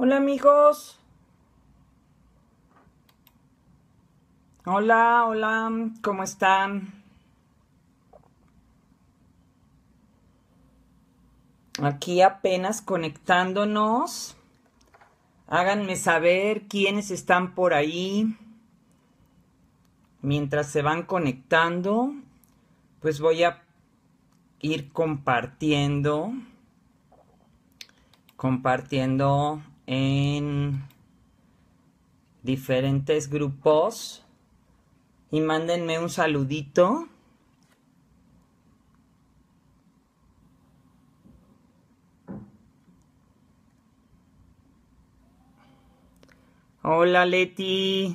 Hola amigos. Hola, hola, ¿cómo están? Aquí apenas conectándonos. Háganme saber quiénes están por ahí. Mientras se van conectando, pues voy a ir compartiendo, compartiendo en diferentes grupos y mándenme un saludito. Hola Leti.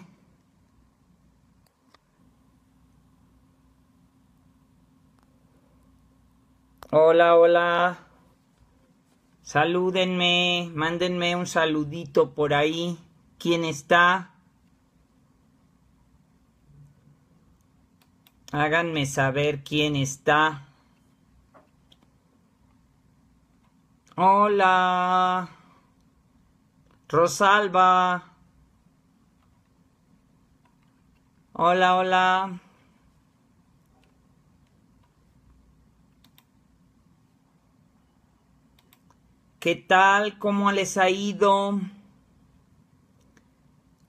Hola, hola. Salúdenme, mándenme un saludito por ahí. ¿Quién está? Háganme saber quién está. Hola. Rosalba. Hola, hola. ¿Qué tal? ¿Cómo les ha ido?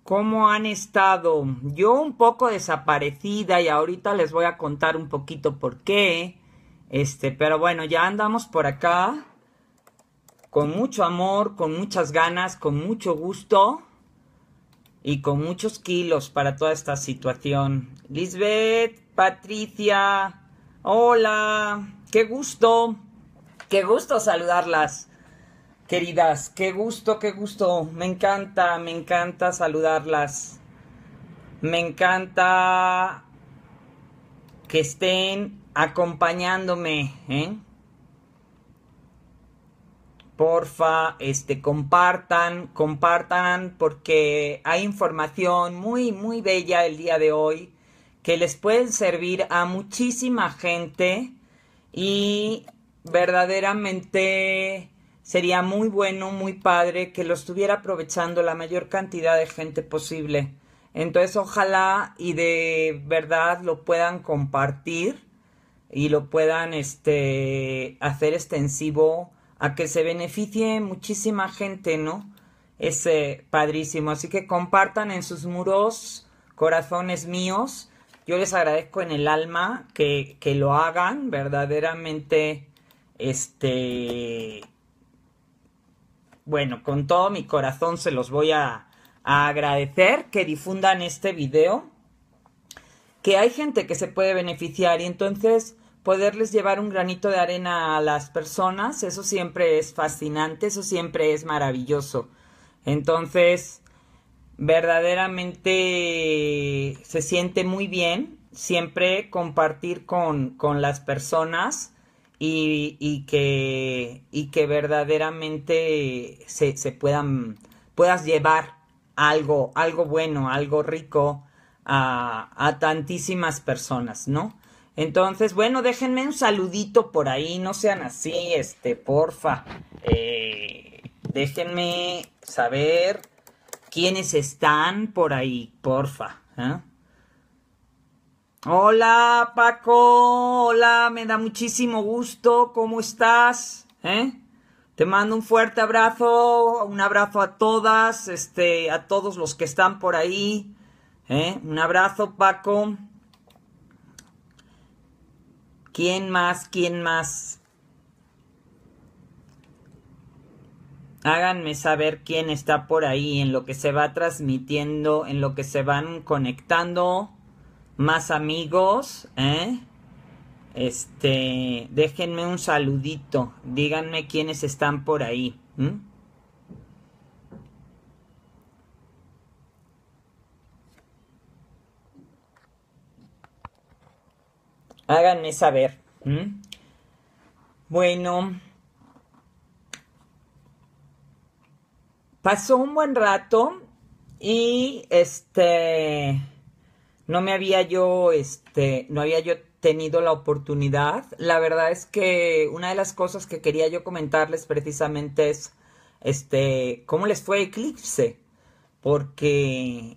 ¿Cómo han estado? Yo un poco desaparecida y ahorita les voy a contar un poquito por qué. Este, pero bueno, ya andamos por acá con mucho amor, con muchas ganas, con mucho gusto y con muchos kilos para toda esta situación. Lisbeth, Patricia, hola, qué gusto, qué gusto saludarlas queridas. Qué gusto, qué gusto. Me encanta, me encanta saludarlas. Me encanta que estén acompañándome. ¿eh? Porfa, este, compartan, compartan, porque hay información muy, muy bella el día de hoy que les pueden servir a muchísima gente y verdaderamente Sería muy bueno, muy padre que lo estuviera aprovechando la mayor cantidad de gente posible. Entonces, ojalá y de verdad lo puedan compartir y lo puedan este, hacer extensivo a que se beneficie muchísima gente, ¿no? Es padrísimo. Así que compartan en sus muros, corazones míos. Yo les agradezco en el alma que, que lo hagan verdaderamente. Este bueno, con todo mi corazón se los voy a, agradecer que difundan este video, que hay gente que se puede beneficiar y entonces poderles llevar un granito de arena a las personas, eso siempre es fascinante, eso siempre es maravilloso. Entonces, verdaderamente se siente muy bien siempre compartir con, con las personas y, y, que, y que verdaderamente se, se, puedan, puedas llevar algo, algo bueno, algo rico a, a tantísimas personas, ¿no? Entonces, bueno, déjenme un saludito por ahí, no sean así, este, porfa. Eh, déjenme saber quiénes están por ahí, porfa. ¿eh? Hola Paco, hola, me da muchísimo gusto, ¿cómo estás? ¿Eh? Te mando un fuerte abrazo, un abrazo a todas, este, a todos los que están por ahí. ¿eh? Un abrazo Paco. ¿Quién más? ¿Quién más? Háganme saber quién está por ahí, en lo que se va transmitiendo, en lo que se van conectando más amigos, ¿eh? Este, déjenme un saludito, díganme quiénes están por ahí. Háganme saber. Bueno, pasó un buen rato y este no me había yo, este, no había yo tenido la oportunidad. La verdad es que una de las cosas que quería yo comentarles precisamente es, este, cómo les fue Eclipse, porque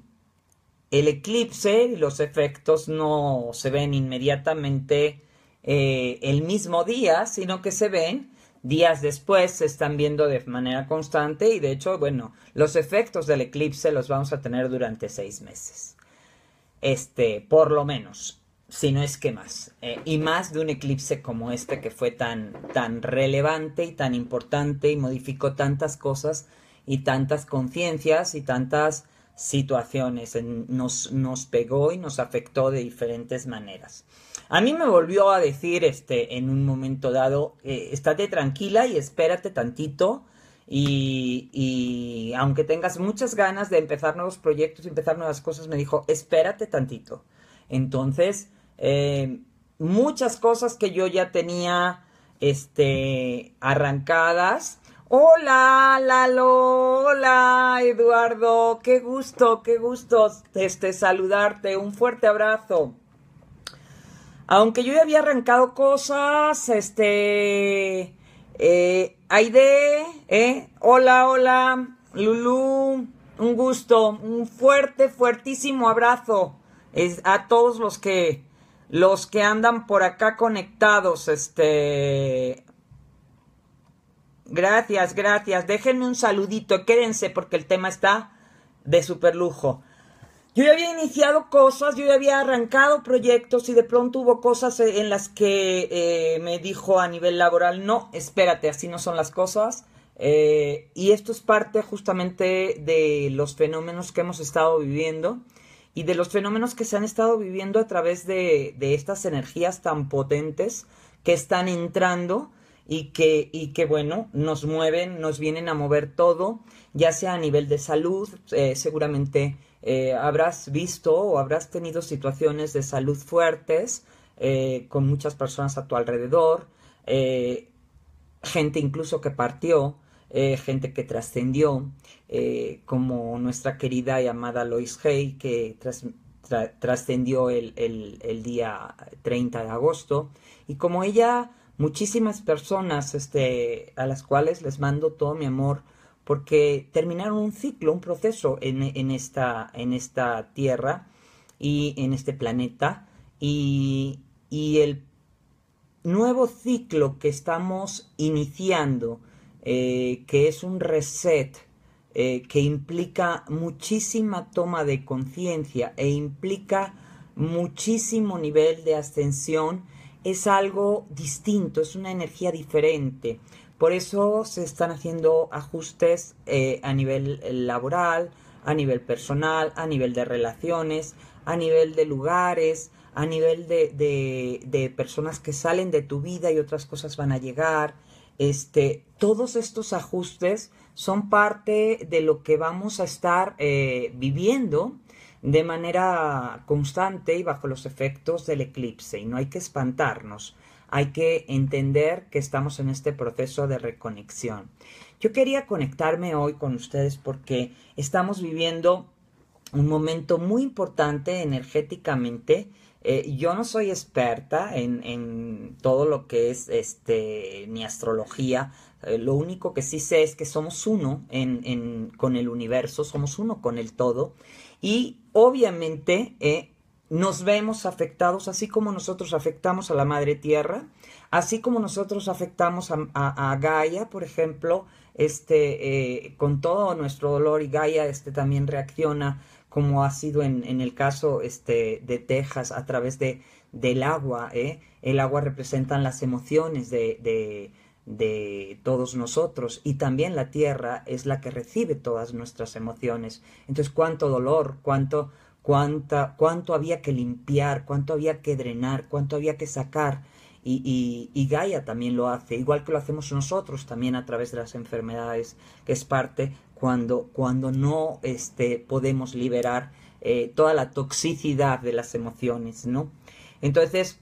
el eclipse y los efectos no se ven inmediatamente eh, el mismo día, sino que se ven días después, se están viendo de manera constante y de hecho, bueno, los efectos del eclipse los vamos a tener durante seis meses este, por lo menos, si no es que más, eh, y más de un eclipse como este que fue tan, tan relevante y tan importante y modificó tantas cosas y tantas conciencias y tantas situaciones, nos, nos pegó y nos afectó de diferentes maneras. A mí me volvió a decir este, en un momento dado, eh, estate tranquila y espérate tantito, y, aunque tengas muchas ganas de empezar nuevos proyectos y empezar nuevas cosas, me dijo, espérate tantito. Entonces, eh, muchas cosas que yo ya tenía este, arrancadas. Hola, Lalo, hola, Eduardo, qué gusto, qué gusto este, saludarte, un fuerte abrazo. Aunque yo ya había arrancado cosas, este, eh, Aide, ¿eh? Hola, hola, Lulu, un gusto, un fuerte, fuertísimo abrazo es, a todos los que, los que andan por acá conectados, este... Gracias, gracias. Déjenme un saludito, quédense porque el tema está de súper lujo. Yo ya había iniciado cosas, yo ya había arrancado proyectos y de pronto hubo cosas eh, en las que eh, me dijo a nivel laboral, no, espérate, así no son las cosas. Eh, y esto es parte justamente de los fenómenos que hemos estado viviendo y de los fenómenos que se han estado viviendo a través de, estas energías tan potentes que están entrando y que, y que, bueno, nos mueven, nos vienen a mover todo, ya sea a nivel de salud, seguramente eh, habrás visto o habrás tenido situaciones de salud fuertes eh, con muchas personas a tu alrededor, eh, gente incluso que partió, gente que trascendió, como nuestra querida y amada Lois Hay, que trascendió el, día 30 de agosto, y como ella, muchísimas personas este, a las cuales les mando todo mi amor, porque terminaron un ciclo, un proceso en, esta, Tierra y en este planeta, y, el nuevo ciclo que estamos iniciando, eh, que es un reset, eh, que implica muchísima toma de conciencia e implica muchísimo nivel de ascensión, es algo distinto, es una energía diferente. Por eso se están haciendo ajustes eh, a nivel eh, laboral, a nivel personal, a nivel de relaciones, a nivel de lugares, a nivel de, personas que salen de tu vida y otras cosas van a llegar. Este, todos estos ajustes son parte de lo que vamos a estar eh, viviendo de manera constante y bajo los efectos del eclipse y no hay que espantarnos hay que entender que estamos en este proceso de reconexión. Yo quería conectarme hoy con ustedes porque estamos viviendo un momento muy importante energéticamente. Eh, yo no soy experta en, todo lo que es este ni astrología. Eh, lo único que sí sé es que somos uno en, con el universo, somos uno con el todo. Y obviamente eh, nos vemos afectados, así como nosotros afectamos a la Madre Tierra, así como nosotros afectamos a, Gaia, por ejemplo, este, eh, con todo nuestro dolor, y Gaia este, también reacciona, como ha sido en, el caso este, de Texas, a través de, del agua. ¿eh? El agua representa las emociones de, de, de todos nosotros, y también la Tierra es la que recibe todas nuestras emociones. Entonces, cuánto dolor, cuánto cuánta, cuánto había que limpiar, cuánto había que drenar, cuánto había que sacar. Y, Gaia también lo hace, igual que lo hacemos nosotros también a través de las enfermedades, que es parte cuando, cuando no este, podemos liberar eh, toda la toxicidad de las emociones, ¿no? Entonces,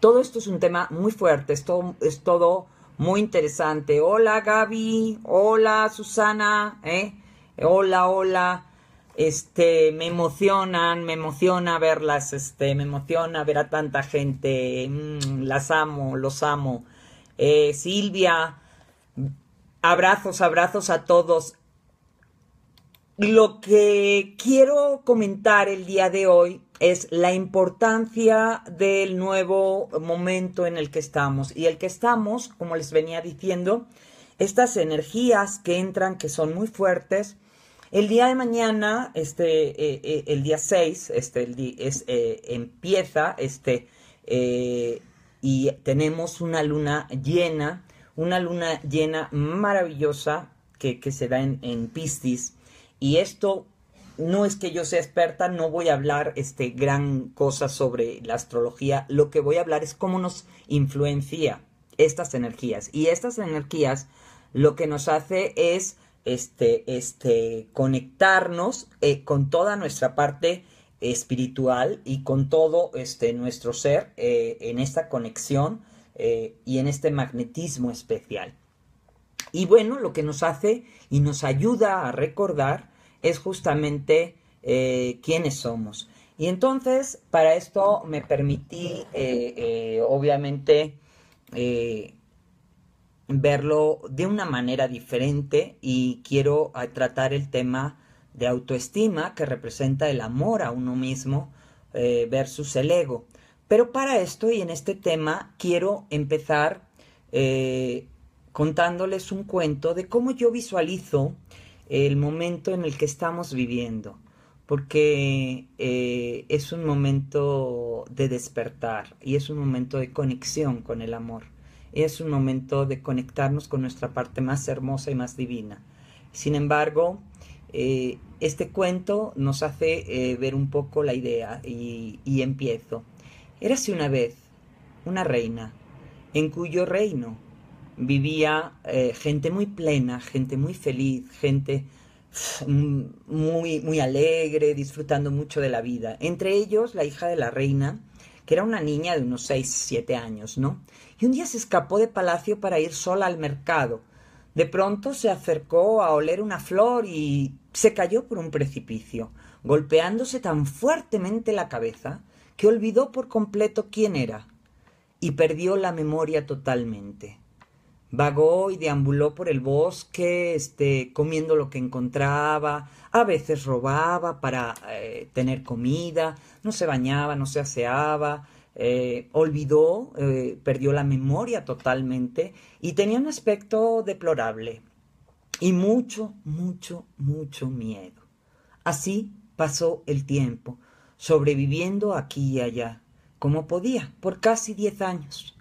todo esto es un tema muy fuerte, es todo, muy interesante. Hola Gaby, hola Susana, ¿eh? hola, hola este, me emocionan, me emociona verlas, este, me emociona ver a tanta gente, mm, las amo, los amo. Eh, Silvia, abrazos, abrazos a todos. Lo que quiero comentar el día de hoy es la importancia del nuevo momento en el que estamos. Y el que estamos, como les venía diciendo, estas energías que entran, que son muy fuertes, el día de mañana, este, eh, eh, el día 6, este, es, eh, empieza este, y tenemos una luna llena, una luna llena maravillosa que, se da en, en, Piscis. Y esto no es que yo sea experta, no voy a hablar este, gran cosa sobre la astrología. Lo que voy a hablar es cómo nos influencia estas energías. Y estas energías lo que nos hace es este, este, conectarnos eh, con toda nuestra parte espiritual y con todo este, nuestro ser eh, en esta conexión eh, y en este magnetismo especial. Y bueno, lo que nos hace y nos ayuda a recordar es justamente quiénes somos. Y entonces, para esto me permití, obviamente, verlo de una manera diferente y quiero eh, tratar el tema de autoestima que representa el amor a uno mismo eh, versus el ego. Pero para esto y en este tema quiero empezar eh, contándoles un cuento de cómo yo visualizo el momento en el que estamos viviendo, porque es un momento de despertar y es un momento de conexión con el amor es un momento de conectarnos con nuestra parte más hermosa y más divina. Sin embargo, eh, este cuento nos hace eh, ver un poco la idea y, empiezo. empiezo. Érase una vez una reina en cuyo reino vivía eh, gente muy plena, gente muy feliz, gente mm, muy, muy alegre, disfrutando mucho de la vida. Entre ellos la hija de la reina, que era una niña de unos seis, siete años, ¿no? Y un día se escapó de palacio para ir sola al mercado. De pronto se acercó a oler una flor y se cayó por un precipicio, golpeándose tan fuertemente la cabeza que olvidó por completo quién era y perdió la memoria totalmente. Vagó y deambuló por el bosque, este, comiendo lo que encontraba, a veces robaba para eh, tener comida, no se bañaba, no se aseaba, eh, olvidó, eh, perdió la memoria totalmente y tenía un aspecto deplorable y mucho, mucho, mucho miedo. Así pasó el tiempo, sobreviviendo aquí y allá, como podía, por casi diez años.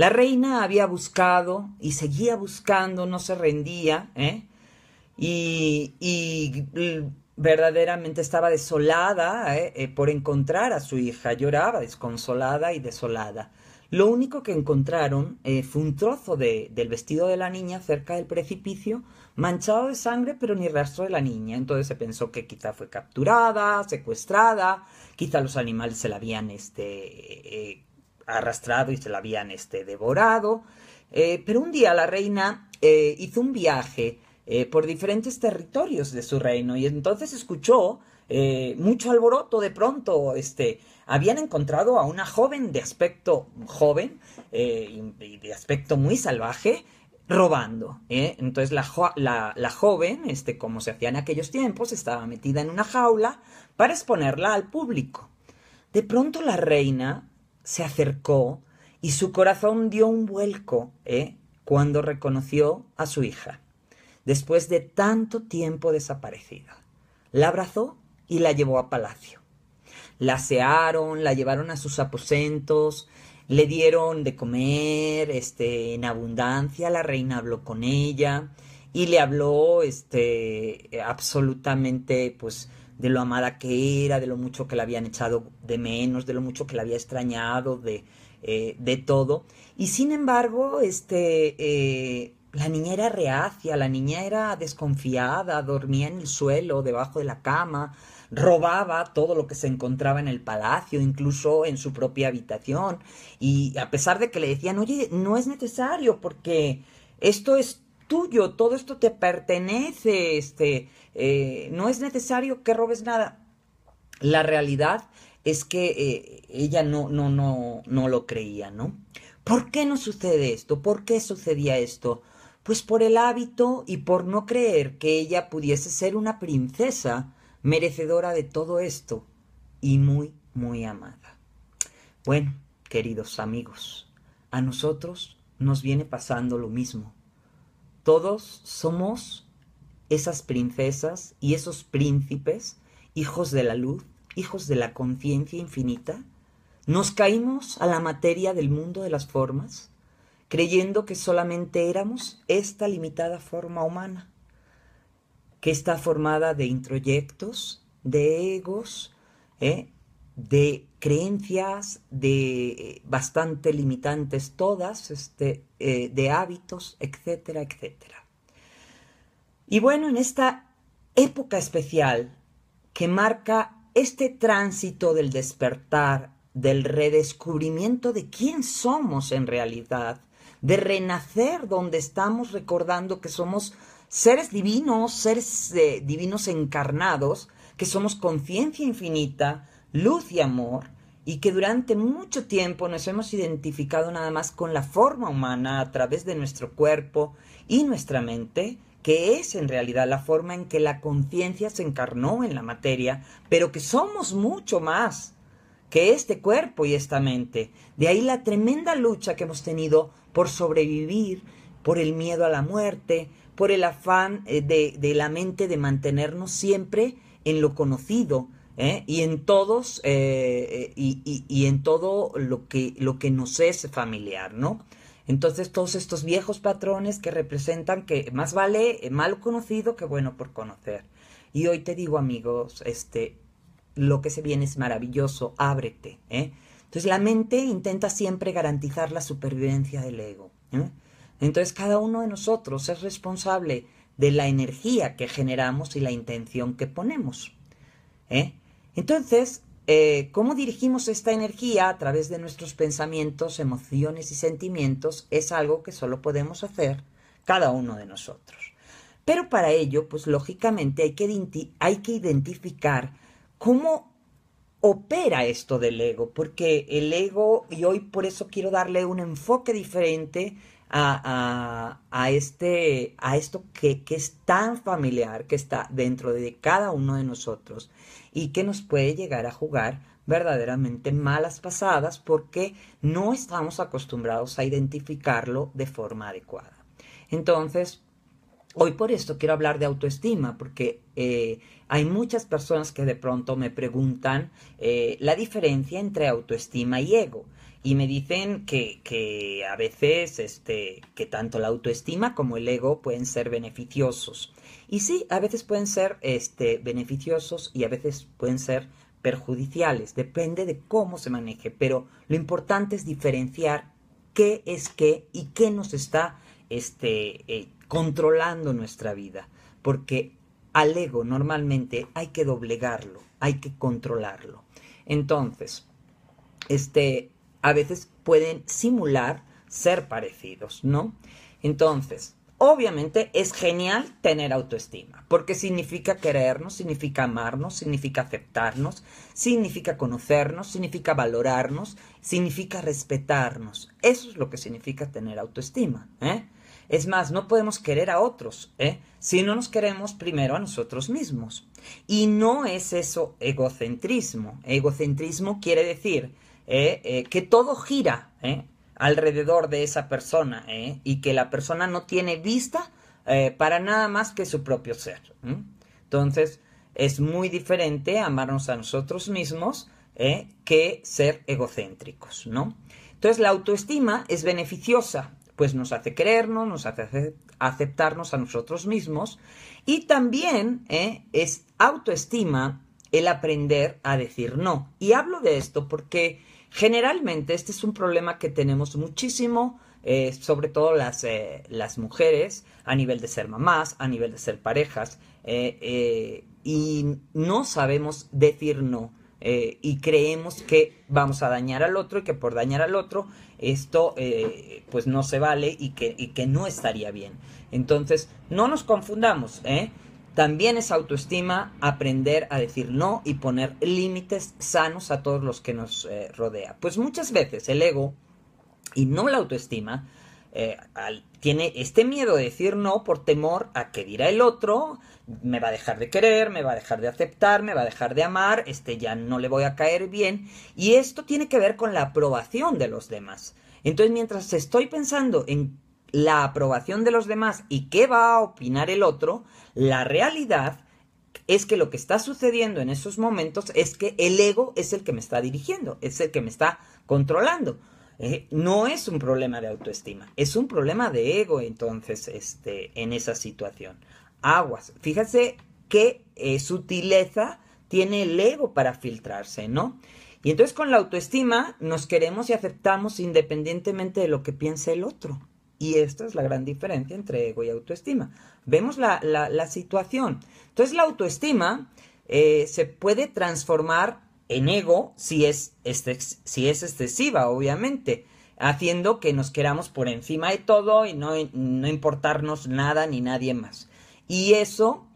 La reina había buscado y seguía buscando, no se rendía, ¿eh? y, y, verdaderamente estaba desolada ¿eh? Eh, por encontrar a su hija, lloraba desconsolada y desolada. Lo único que encontraron eh, fue un trozo del vestido de la niña cerca del precipicio, manchado de sangre, pero ni rastro de la niña. Entonces se pensó que quizá fue capturada, secuestrada, quizá los animales se la habían este, arrastrado y se la habían este, devorado. Eh, pero un día la reina eh, hizo un viaje eh, por diferentes territorios de su reino y entonces escuchó mucho alboroto de pronto. Este, habían encontrado a una joven de aspecto joven y de aspecto muy salvaje robando. Entonces la, joven, este, como se hacía en aquellos tiempos, estaba metida en una jaula para exponerla al público. De pronto la reina se acercó y su corazón dio un vuelco ¿eh? cuando reconoció a su hija, después de tanto tiempo desaparecida. La abrazó y la llevó a palacio. La asearon, la llevaron a sus aposentos, le dieron de comer este, en abundancia, la reina habló con ella y le habló este, absolutamente pues, de lo amada que era, de lo mucho que la habían echado de menos, de lo mucho que la había extrañado, de, eh, de todo. Y sin embargo, este, eh, la niña era reacia, la niña era desconfiada, dormía en el suelo, debajo de la cama, robaba todo lo que se encontraba en el palacio, incluso en su propia habitación. Y a pesar de que le decían, oye, no es necesario porque esto es tuyo, todo esto te pertenece, este, eh, no es necesario que robes nada. La realidad es que eh, ella no, no, no, no lo creía, ¿no? ¿Por qué no sucede esto? ¿Por qué sucedía esto? Pues por el hábito y por no creer que ella pudiese ser una princesa merecedora de todo esto y muy, muy amada. Bueno, queridos amigos, a nosotros nos viene pasando lo mismo. Todos somos esas princesas y esos príncipes, hijos de la luz, hijos de la conciencia infinita. Nos caímos a la materia del mundo de las formas, creyendo que solamente éramos esta limitada forma humana, que está formada de introyectos, de egos, ¿eh? de creencias de eh, bastante limitantes todas, este, eh, de hábitos, etcétera, etcétera. Y bueno, en esta época especial que marca este tránsito del despertar, del redescubrimiento de quién somos en realidad, de renacer donde estamos recordando que somos seres divinos, seres eh, divinos encarnados, que somos conciencia infinita, luz y amor, y que durante mucho tiempo nos hemos identificado nada más con la forma humana a través de nuestro cuerpo y nuestra mente, que es en realidad la forma en que la conciencia se encarnó en la materia, pero que somos mucho más que este cuerpo y esta mente. De ahí la tremenda lucha que hemos tenido por sobrevivir, por el miedo a la muerte, por el afán eh, de, de la mente de mantenernos siempre en lo conocido, ¿eh? y en todos eh, eh, y, en todo lo que, lo que nos es familiar, ¿no? Entonces todos estos viejos patrones que representan que más vale mal conocido que bueno por conocer. Y hoy te digo amigos, este, lo que se viene es maravilloso, ábrete. ¿eh? Entonces la mente intenta siempre garantizar la supervivencia del ego. Entonces cada uno de nosotros es responsable de la energía que generamos y la intención que ponemos. ¿eh? Entonces, eh, ¿cómo dirigimos esta energía a través de nuestros pensamientos, emociones y sentimientos? Es algo que solo podemos hacer cada uno de nosotros. Pero para ello, pues lógicamente hay hay que identificar cómo opera esto del ego, porque el ego, y hoy por eso quiero darle un enfoque diferente a, este, a esto que, es tan familiar, que está dentro de cada uno de nosotros y que nos puede llegar a jugar verdaderamente malas pasadas porque no estamos acostumbrados a identificarlo de forma adecuada. Entonces, hoy por esto quiero hablar de autoestima porque eh, hay muchas personas que de pronto me preguntan eh, la diferencia entre autoestima y ego y me dicen que, a veces este, que tanto la autoestima como el ego pueden ser beneficiosos. Y sí, a veces pueden ser este, beneficiosos y a veces pueden ser perjudiciales, depende de cómo se maneje, pero lo importante es diferenciar qué es qué y qué nos está este, eh, controlando nuestra vida, porque al ego normalmente hay que doblegarlo, hay que controlarlo. Entonces, este, a veces pueden simular ser parecidos, ¿no? Entonces, obviamente es genial tener autoestima, porque significa querernos, significa amarnos, significa aceptarnos, significa conocernos, significa valorarnos, significa respetarnos. Eso es lo que significa tener autoestima, ¿eh? Es más, no podemos querer a otros, ¿eh? si no nos queremos primero a nosotros mismos. Y no es eso egocentrismo. Egocentrismo quiere decir eh, eh, que todo gira eh, alrededor de esa persona y que la persona no tiene vista para nada más que su propio ser. Entonces, es muy diferente amarnos a nosotros mismos que ser egocéntricos, ¿no? Entonces, la autoestima es beneficiosa, pues nos hace creernos, nos hace aceptarnos a nosotros mismos y también es autoestima el aprender a decir no. Y hablo de esto porque Generalmente este es un problema que tenemos muchísimo, eh, sobre todo las, eh, las, mujeres, a nivel de ser mamás, a nivel de ser parejas, eh, y no sabemos decir no. y creemos que vamos a dañar al otro y que por dañar al otro esto pues no se vale y que, y que no estaría bien. Entonces, no nos confundamos, ¿eh? También es autoestima aprender a decir no y poner límites sanos a todos los que nos eh, rodea. Pues muchas veces el ego y no la autoestima eh, tiene este miedo de decir no por temor a que dirá el otro, me va a dejar de querer, me va a dejar de aceptar, me va a dejar de amar, este ya no le voy a caer bien. Y esto tiene que ver con la aprobación de los demás. Entonces, mientras estoy pensando en la aprobación de los demás y qué va a opinar el otro, la realidad es que lo que está sucediendo en esos momentos es que el ego es el que me está dirigiendo, es el que me está controlando. Eh, no es un problema de autoestima, es un problema de ego entonces este, en esa situación. Aguas, fíjese qué eh, sutileza tiene el ego para filtrarse, ¿no? Y entonces con la autoestima nos queremos y aceptamos independientemente de lo que piense el otro. Y esta es la gran diferencia entre ego y autoestima. Vemos la, la, situación. Entonces la autoestima eh, se puede transformar en ego si es, este, si es excesiva, obviamente, haciendo que nos queramos por encima de todo y no, importarnos nada ni nadie más. Y eso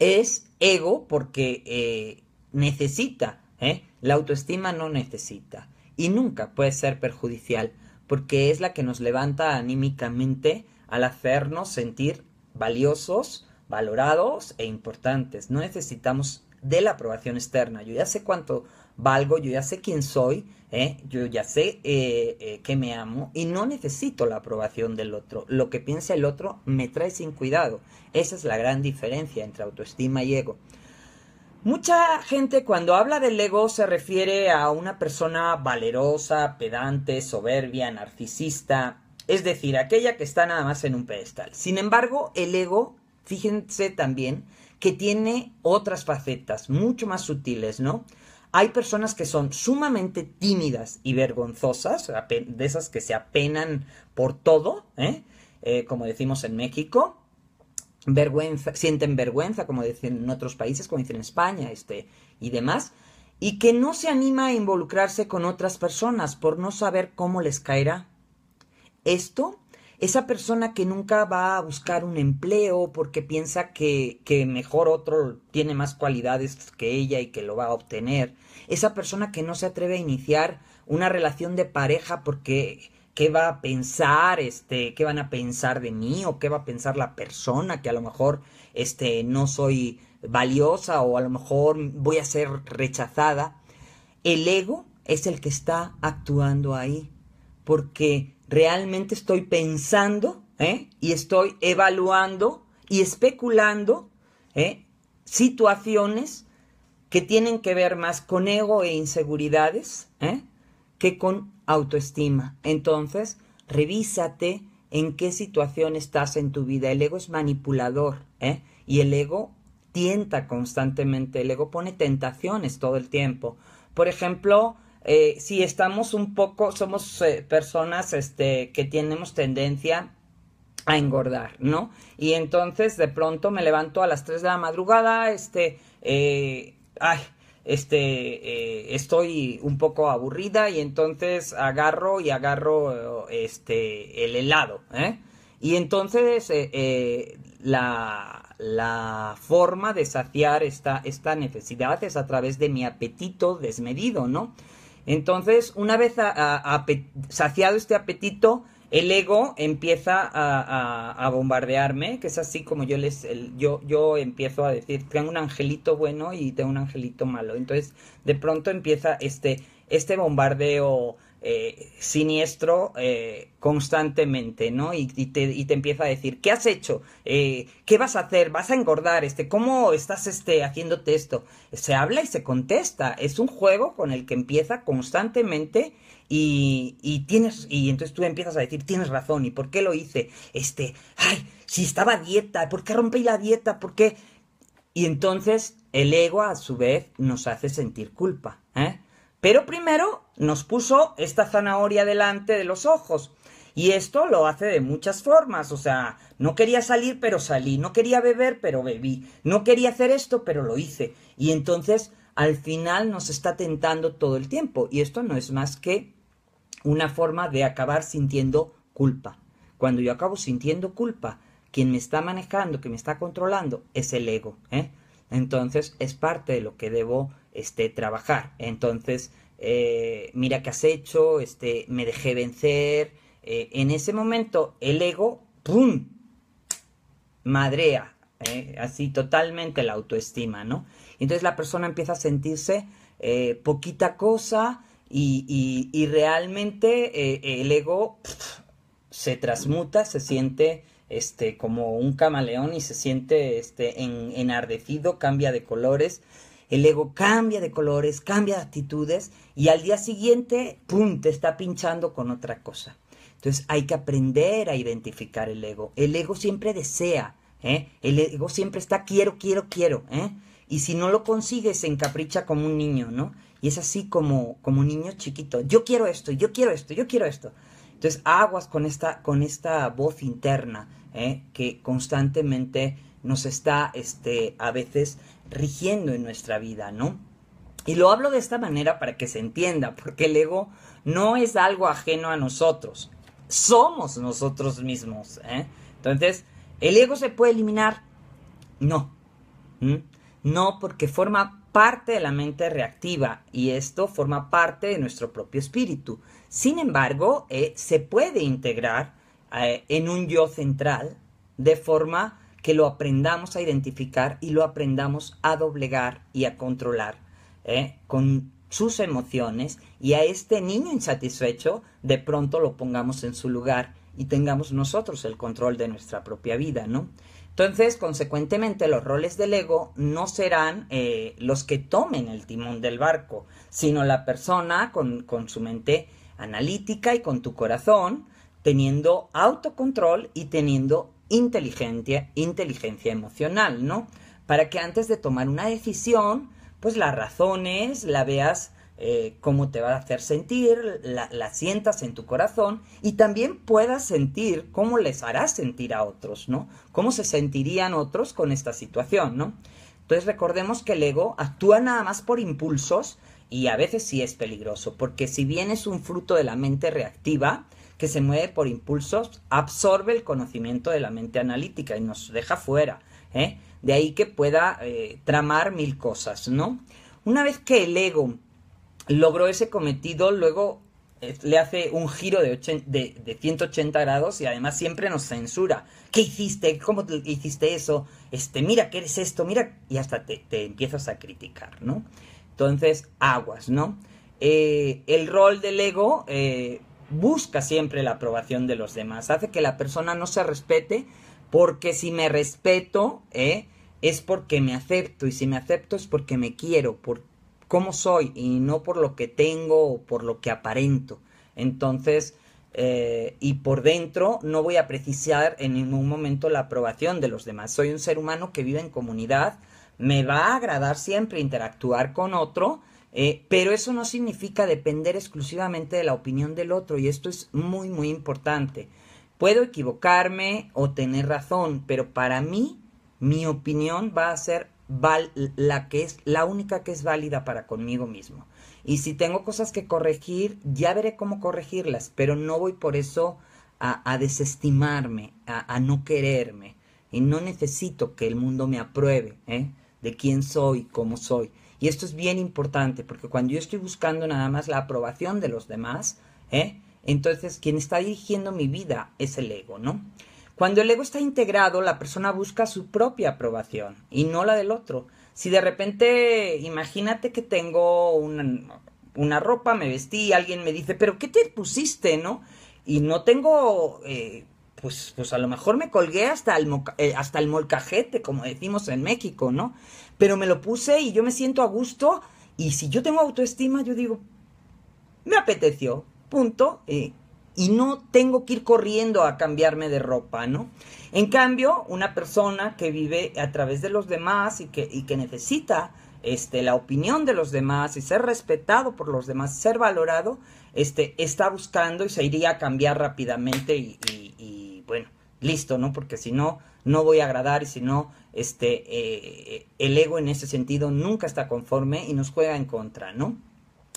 es ego porque eh, necesita, ¿eh? la autoestima no necesita y nunca puede ser perjudicial porque es la que nos levanta anímicamente al hacernos sentir valiosos, valorados e importantes. No necesitamos de la aprobación externa. Yo ya sé cuánto valgo, yo ya sé quién soy, ¿eh? yo ya sé eh, eh, que me amo y no necesito la aprobación del otro. Lo que piensa el otro me trae sin cuidado. Esa es la gran diferencia entre autoestima y ego. Mucha gente cuando habla del ego se refiere a una persona valerosa, pedante, soberbia, narcisista, es decir, aquella que está nada más en un pedestal. Sin embargo, el ego, fíjense también, que tiene otras facetas mucho más sutiles, ¿no? Hay personas que son sumamente tímidas y vergonzosas, de esas que se apenan por todo, ¿eh? eh como decimos en México, vergüenza, sienten vergüenza, como dicen en otros países, como dicen en España, este, y demás, y que no se anima a involucrarse con otras personas por no saber cómo les caerá. Esto, esa persona que nunca va a buscar un empleo porque piensa que, que mejor otro tiene más cualidades que ella y que lo va a obtener, esa persona que no se atreve a iniciar una relación de pareja porque qué va a pensar, este, qué van a pensar de mí o qué va a pensar la persona que a lo mejor este, no soy valiosa o a lo mejor voy a ser rechazada. El ego es el que está actuando ahí, porque realmente estoy pensando ¿eh? y estoy evaluando y especulando ¿eh? situaciones que tienen que ver más con ego e inseguridades, ¿eh? que con autoestima. Entonces, revísate en qué situación estás en tu vida. El ego es manipulador ¿eh? y el ego tienta constantemente, el ego pone tentaciones todo el tiempo. Por ejemplo, eh, si estamos un poco, somos eh, personas este, que tenemos tendencia a engordar, ¿no? Y entonces de pronto me levanto a las 3 de la madrugada, este, eh, ay, este, eh, estoy un poco aburrida y entonces agarro y agarro eh, este, el helado. ¿eh? Y entonces la, forma de saciar esta, necesidad es a través de mi apetito desmedido, ¿no? Entonces, una vez saciado este apetito, el ego empieza a, bombardearme, que es así como yo les, yo, yo empiezo a decir, tengo un angelito bueno y tengo un angelito malo. Entonces, de pronto empieza este, este bombardeo eh, siniestro eh, constantemente, ¿no? Y, te, empieza a decir, ¿qué has hecho? Eh, ¿Qué vas a hacer? ¿Vas a engordar? Este, ¿Cómo estás este, haciéndote esto? Se habla y se contesta. Es un juego con el que empieza constantemente y, tienes, y entonces tú empiezas a decir, tienes razón, ¿y por qué lo hice? Este, ay, si estaba dieta, ¿por qué rompí la dieta? ¿Por qué? Y entonces el ego a su vez nos hace sentir culpa. ¿eh? Pero primero nos puso esta zanahoria delante de los ojos. Y esto lo hace de muchas formas. O sea, no quería salir, pero salí. No quería beber, pero bebí. No quería hacer esto, pero lo hice. Y entonces al final nos está tentando todo el tiempo. Y esto no es más que una forma de acabar sintiendo culpa. Cuando yo acabo sintiendo culpa, quien me está manejando, quien me está controlando, es el ego. ¿eh? Entonces es parte de lo que debo este, trabajar. Entonces, eh, mira qué has hecho, este, me dejé vencer. Eh, en ese momento el ego, ¡pum! Madrea, así totalmente la autoestima, ¿no? entonces la persona empieza a sentirse eh, poquita cosa y, realmente eh, el ego se transmuta, se siente este, como un camaleón y se siente este, enardecido, cambia de colores. El ego cambia de colores, cambia de actitudes y al día siguiente, ¡pum!, te está pinchando con otra cosa. Entonces hay que aprender a identificar el ego. El ego siempre desea, ¿eh? El ego siempre está quiero, quiero, quiero, ¿eh? y si no lo consigues, se encapricha como un niño, ¿no? Y es así como, como un niño chiquito, yo quiero esto, yo quiero esto, yo quiero esto. Entonces aguas con esta, con esta voz interna ¿eh? que constantemente nos está este, a veces rigiendo en nuestra vida, ¿no? Y lo hablo de esta manera para que se entienda, porque el ego no es algo ajeno a nosotros, somos nosotros mismos. ¿eh? Entonces, ¿el ego se puede eliminar? No. No, porque forma parte de la mente reactiva y esto forma parte de nuestro propio espíritu. Sin embargo, eh, se puede integrar eh, en un yo central de forma que lo aprendamos a identificar y lo aprendamos a doblegar y a controlar eh, con sus emociones y a este niño insatisfecho de pronto lo pongamos en su lugar y tengamos nosotros el control de nuestra propia vida, ¿no? Entonces, consecuentemente, los roles del ego no serán eh, los que tomen el timón del barco, sino la persona con, su mente analítica y con tu corazón, teniendo autocontrol y teniendo inteligencia, inteligencia emocional, ¿no? Para que antes de tomar una decisión, pues las razones, la veas eh, cómo te va a hacer sentir, la, sientas en tu corazón y también puedas sentir cómo les harás sentir a otros, ¿no? Cómo se sentirían otros con esta situación, ¿no? Entonces recordemos que el ego actúa nada más por impulsos y a veces sí es peligroso, porque si bien es un fruto de la mente reactiva, que se mueve por impulsos, absorbe el conocimiento de la mente analítica y nos deja fuera. ¿eh? De ahí que pueda eh, tramar mil cosas, ¿no? Una vez que el ego logró ese cometido, luego eh, le hace un giro de, de, 180 grados y además siempre nos censura. ¿Qué hiciste? ¿Cómo hiciste eso? Este, mira ¿qué eres esto, mira, y hasta te, empiezas a criticar, ¿no? Entonces, aguas, ¿no? Eh, el rol del ego eh, busca siempre la aprobación de los demás, hace que la persona no se respete, porque si me respeto, es porque me acepto, y si me acepto es porque me quiero, cómo soy y no por lo que tengo o por lo que aparento. Entonces, eh, y por dentro no voy a precisar en ningún momento la aprobación de los demás. Soy un ser humano que vive en comunidad, me va a agradar siempre interactuar con otro, eh, pero eso no significa depender exclusivamente de la opinión del otro y esto es muy, muy importante. Puedo equivocarme o tener razón, pero para mí mi opinión va a ser la que es la única que es válida para conmigo mismo. Y si tengo cosas que corregir, ya veré cómo corregirlas, pero no voy por eso a, desestimarme, a, no quererme. Y no necesito que el mundo me apruebe ¿eh? de quién soy, cómo soy. Y esto es bien importante, porque cuando yo estoy buscando nada más la aprobación de los demás, ¿eh? entonces quien está dirigiendo mi vida es el ego, ¿no? Cuando el ego está integrado, la persona busca su propia aprobación y no la del otro. Si de repente, imagínate que tengo una, ropa, me vestí, y alguien me dice, pero ¿qué te pusiste, no? Y no tengo, eh, pues, pues a lo mejor me colgué hasta el, eh, hasta el molcajete, como decimos en México, ¿no? Pero me lo puse y yo me siento a gusto y si yo tengo autoestima, yo digo, me apeteció, punto y no tengo que ir corriendo a cambiarme de ropa, ¿no? En cambio, una persona que vive a través de los demás y que, que necesita este, la opinión de los demás y ser respetado por los demás, ser valorado, este, está buscando y se iría a cambiar rápidamente y, bueno, listo, ¿no? Porque si no, no voy a agradar y si no, este, eh, el ego en ese sentido nunca está conforme y nos juega en contra, ¿no?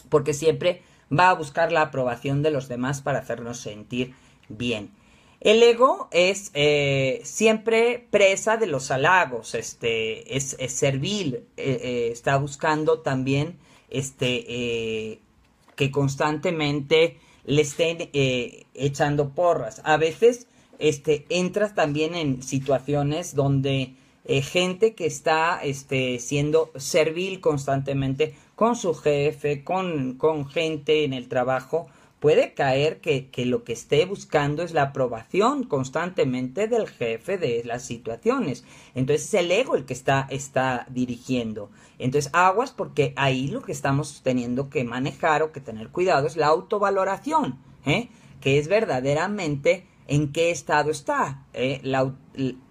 Porque siempre va a buscar la aprobación de los demás para hacernos sentir bien. El ego es eh, siempre presa de los halagos, este, es, servil, eh, eh, está buscando también este, que constantemente le estén echando porras. A veces este, entras también en situaciones donde gente que está este, siendo servil constantemente con su jefe, con, gente en el trabajo, puede caer que, lo que esté buscando es la aprobación constantemente del jefe de las situaciones. Entonces es el ego el que está, está dirigiendo. Entonces aguas porque ahí lo que estamos teniendo que manejar o que tener cuidado es la autovaloración, ¿eh? que es verdaderamente en qué estado está, ¿eh? la,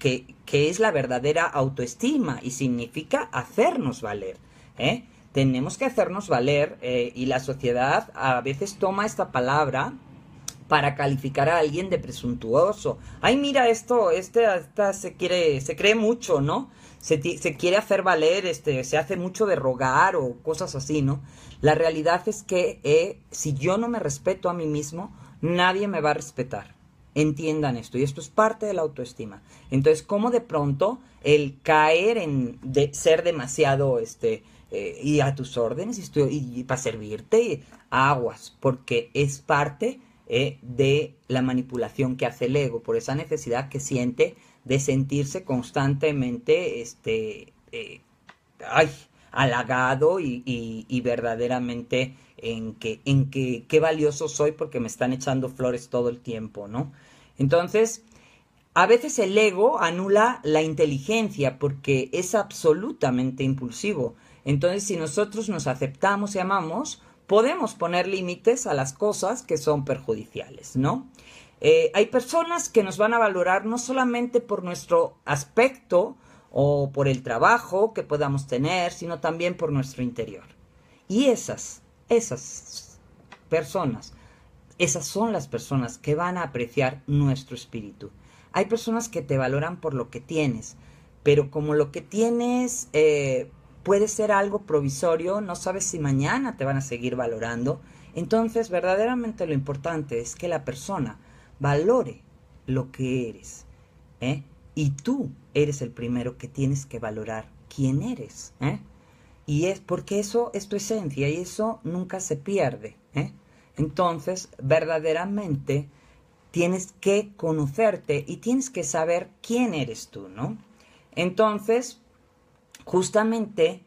que, que, es la verdadera autoestima y significa hacernos valer. ¿eh? tenemos que hacernos valer eh, y la sociedad a veces toma esta palabra para calificar a alguien de presuntuoso. Ay, mira esto, este hasta se quiere, se cree mucho, ¿no? Se, se, quiere hacer valer, este, se hace mucho de rogar o cosas así, ¿no? La realidad es que eh, si yo no me respeto a mí mismo, nadie me va a respetar. Entiendan esto, y esto es parte de la autoestima. Entonces, ¿cómo de pronto el caer en de ser demasiado, este, y a tus órdenes y, estoy, para servirte aguas, porque es parte eh, de la manipulación que hace el ego, por esa necesidad que siente de sentirse constantemente este, eh, ay, halagado y, verdaderamente en que, qué valioso soy porque me están echando flores todo el tiempo, ¿no? Entonces, a veces el ego anula la inteligencia porque es absolutamente impulsivo. Entonces, si nosotros nos aceptamos y amamos, podemos poner límites a las cosas que son perjudiciales, ¿no? Eh, hay personas que nos van a valorar no solamente por nuestro aspecto o por el trabajo que podamos tener, sino también por nuestro interior. Y esas, esas personas, esas son las personas que van a apreciar nuestro espíritu. Hay personas que te valoran por lo que tienes, pero como lo que tienes eh, puede ser algo provisorio, no sabes si mañana te van a seguir valorando. Entonces, verdaderamente lo importante es que la persona valore lo que eres. ¿eh? Y tú eres el primero que tienes que valorar quién eres. ¿eh? Y es porque eso es tu esencia y eso nunca se pierde. ¿eh? Entonces, verdaderamente tienes que conocerte y tienes que saber quién eres tú, ¿no? Entonces, Justamente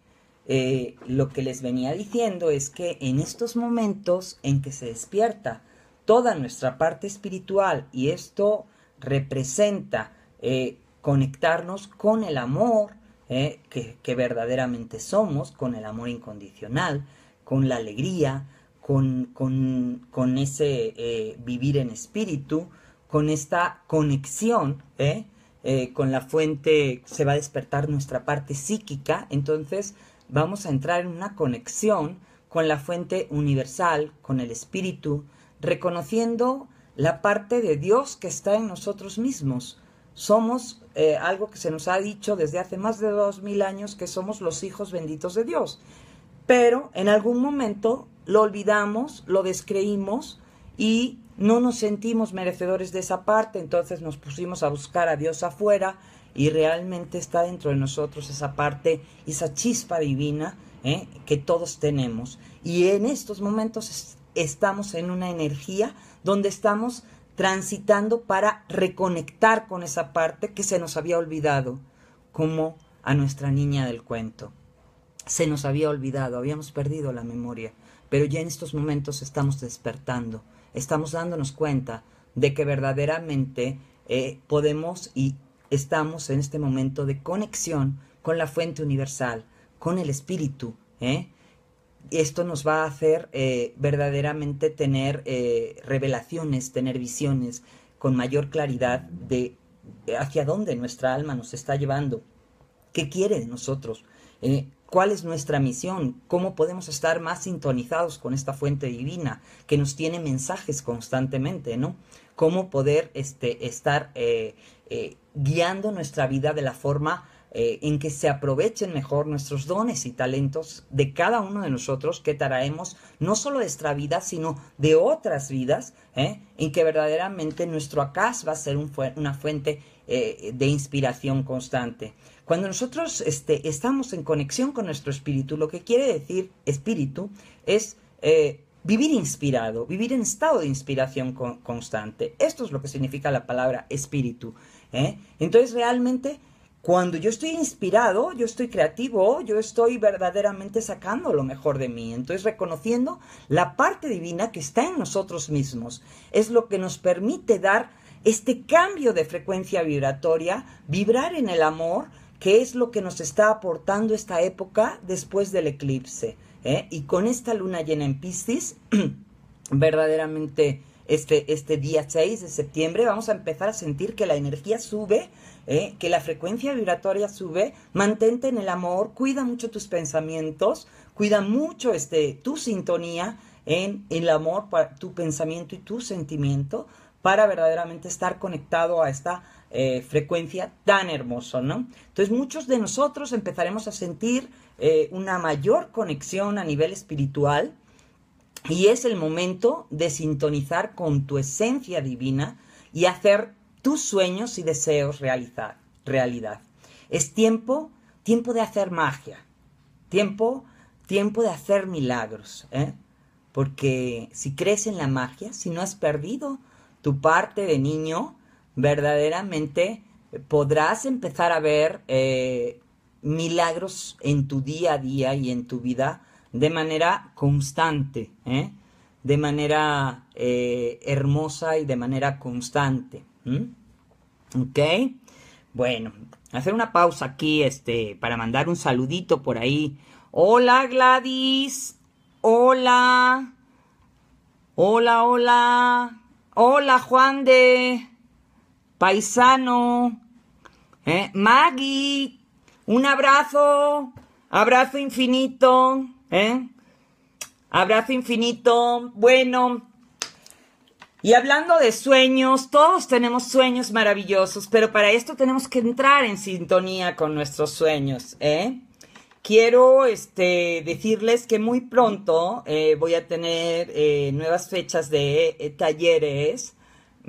eh, lo que les venía diciendo es que en estos momentos en que se despierta toda nuestra parte espiritual y esto representa eh, conectarnos con el amor eh, que, verdaderamente somos, con el amor incondicional, con la alegría, con, con, con ese vivir en espíritu, con esta conexión, ¿eh? Eh, con la fuente se va a despertar nuestra parte psíquica, entonces vamos a entrar en una conexión con la fuente universal, con el espíritu, reconociendo la parte de Dios que está en nosotros mismos. Somos eh, algo que se nos ha dicho desde hace más de dos mil años que somos los hijos benditos de Dios. Pero en algún momento lo olvidamos, lo descreímos y no nos sentimos merecedores de esa parte, entonces nos pusimos a buscar a Dios afuera y realmente está dentro de nosotros esa parte, esa chispa divina ¿eh? que todos tenemos. Y en estos momentos estamos en una energía donde estamos transitando para reconectar con esa parte que se nos había olvidado, como a nuestra niña del cuento. Se nos había olvidado, habíamos perdido la memoria, pero ya en estos momentos estamos despertando estamos dándonos cuenta de que verdaderamente eh, podemos y estamos en este momento de conexión con la fuente universal, con el espíritu. ¿eh? Esto nos va a hacer eh, verdaderamente tener eh, revelaciones, tener visiones con mayor claridad de hacia dónde nuestra alma nos está llevando, qué quiere de nosotros. ¿Cuál es nuestra misión? ¿Cómo podemos estar más sintonizados con esta fuente divina que nos tiene mensajes constantemente, ¿no? ¿Cómo poder este, estar eh, eh, guiando nuestra vida de la forma eh, en que se aprovechen mejor nuestros dones y talentos de cada uno de nosotros que traemos, no solo de esta vida, sino de otras vidas, en que verdaderamente nuestro acaso va a ser una fuente de inspiración constante. Cuando nosotros este, estamos en conexión con nuestro espíritu, lo que quiere decir espíritu es eh, vivir inspirado, vivir en estado de inspiración constante. Esto es lo que significa la palabra espíritu. ¿eh? Entonces realmente cuando yo estoy inspirado, yo estoy creativo, yo estoy verdaderamente sacando lo mejor de mí. Entonces reconociendo la parte divina que está en nosotros mismos. Es lo que nos permite dar este cambio de frecuencia vibratoria, vibrar en el amor, qué es lo que nos está aportando esta época después del eclipse. Eh? Y con esta luna llena en Piscis, verdaderamente este, este día 6 de septiembre vamos a empezar a sentir que la energía sube, eh, que la frecuencia vibratoria sube, mantente en el amor, cuida mucho tus pensamientos, cuida mucho este, tu sintonía en el amor, tu pensamiento y tu sentimiento para verdaderamente estar conectado a esta eh, frecuencia tan hermoso, ¿no? Entonces muchos de nosotros empezaremos a sentir eh, una mayor conexión a nivel espiritual y es el momento de sintonizar con tu esencia divina y hacer tus sueños y deseos realidad. Es tiempo, tiempo de hacer magia, tiempo, tiempo de hacer milagros, ¿eh? porque si crees en la magia, si no has perdido tu parte de niño, verdaderamente eh, podrás empezar a ver eh, milagros en tu día a día y en tu vida de manera constante, ¿eh? de manera hermosa y de manera constante. ¿Ok? Bueno, hacer una pausa aquí este, para mandar un saludito por ahí. Hola Gladys, hola, hola, hola, hola Juan de paisano, ¿eh? Maggie, un abrazo, abrazo infinito, ¿eh? Abrazo infinito, bueno. Y hablando de sueños, todos tenemos sueños maravillosos, pero para esto tenemos que entrar en sintonía con nuestros sueños, ¿eh? Quiero este, decirles que muy pronto eh, voy a tener nuevas fechas de talleres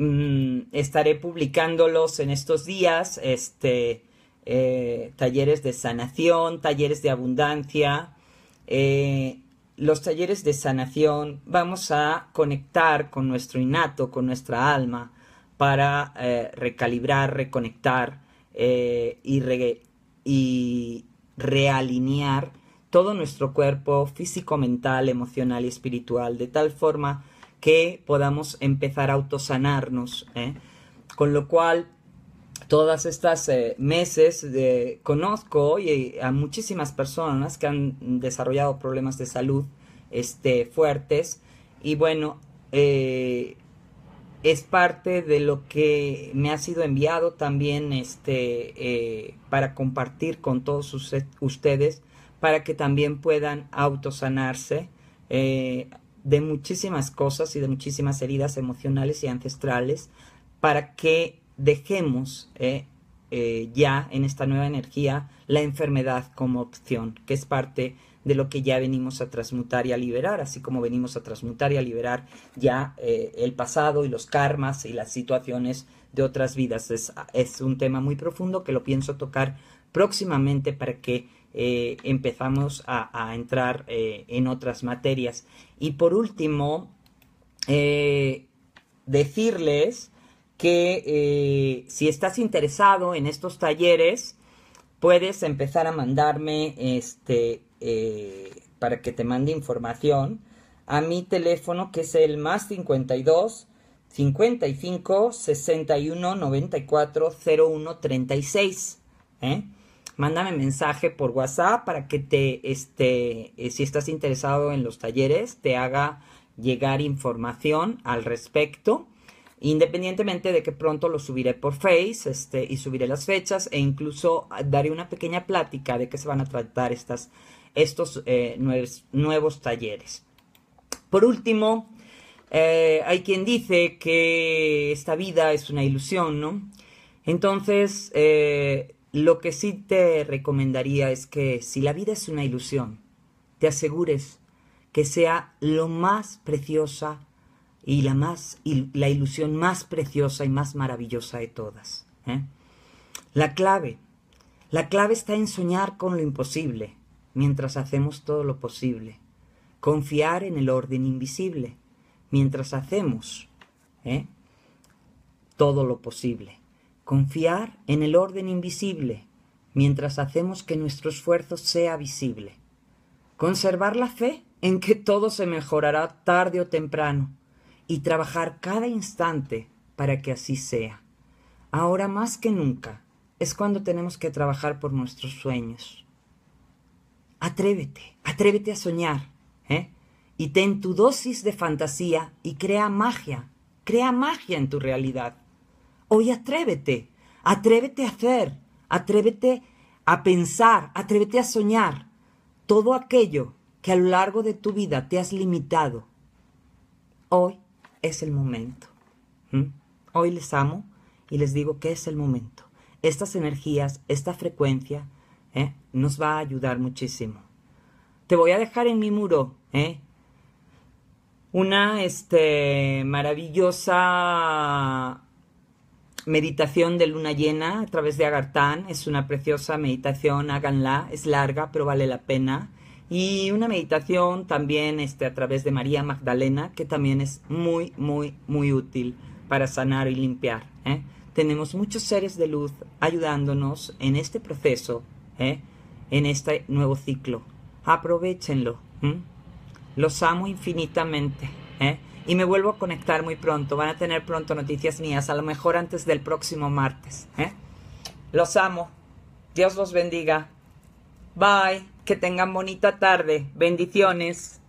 Mm, estaré publicándolos en estos días, este, eh, talleres de sanación, talleres de abundancia. Eh, los talleres de sanación vamos a conectar con nuestro innato, con nuestra alma, para eh, recalibrar, reconectar y, y realinear todo nuestro cuerpo físico, mental, emocional y espiritual, de tal forma que podamos empezar a autosanarnos. ¿eh? Con lo cual, todas estas eh, meses de, conozco a muchísimas personas que han desarrollado problemas de salud este, fuertes y bueno, eh, es parte de lo que me ha sido enviado también este, para compartir con todos ustedes para que también puedan autosanarse. Eh, de muchísimas cosas y de muchísimas heridas emocionales y ancestrales para que dejemos eh, eh, ya en esta nueva energía la enfermedad como opción, que es parte de lo que ya venimos a transmutar y a liberar, así como venimos a transmutar y a liberar ya eh, el pasado y los karmas y las situaciones de otras vidas. es un tema muy profundo que lo pienso tocar próximamente para que eh, empezamos a, entrar eh, en otras materias. Y por último, eh, decirles que si estás interesado en estos talleres, puedes empezar a mandarme este para que te mande información a mi teléfono que es el más 52 55 61 94 01 36. ¿eh? mándame mensaje por WhatsApp para que te, este, eh, si estás interesado en los talleres, te haga llegar información al respecto. Independientemente de que pronto lo subiré por Face este, y subiré las fechas e incluso daré una pequeña plática de qué se van a tratar estas, estos eh, nuevos, nuevos talleres. Por último, eh, hay quien dice que esta vida es una ilusión, ¿no? Entonces, lo que sí te recomendaría es que si la vida es una ilusión, te asegures que sea lo más preciosa y la, más, la ilusión más preciosa y más maravillosa de todas. ¿eh? La clave, la clave está en soñar con lo imposible, mientras hacemos todo lo posible. Confiar en el orden invisible, mientras hacemos ¿eh? todo lo posible confiar en el orden invisible mientras hacemos que nuestro esfuerzo sea visible. Conservar la fe en que todo se mejorará tarde o temprano y trabajar cada instante para que así sea. Ahora más que nunca es cuando tenemos que trabajar por nuestros sueños. Atrévete, atrévete a soñar, ¿eh? Y ten tu dosis de fantasía y crea magia, crea magia en tu realidad. Hoy atrévete, atrévete a hacer, atrévete a pensar, atrévete a soñar todo aquello que a lo largo de tu vida te has limitado. Hoy es el momento. Hoy les amo y les digo que es el momento. Estas energías, esta frecuencia, ¿eh? nos va a ayudar muchísimo. Te voy a dejar en mi muro ¿eh? una este, maravillosa meditación de luna llena a través de Agartán. Es una preciosa meditación, háganla, es larga pero vale la pena. Y una meditación también este, a través de María Magdalena, que también es muy, muy, muy útil para sanar y limpiar. ¿eh? Tenemos muchos seres de luz ayudándonos en este proceso, ¿eh? en este nuevo ciclo. Aprovechenlo. Los amo infinitamente. ¿eh? y me vuelvo a conectar muy pronto. Van a tener pronto noticias mías, a lo mejor antes del próximo martes. ¿eh? Los amo. Dios los bendiga. Bye. Que tengan bonita tarde. Bendiciones.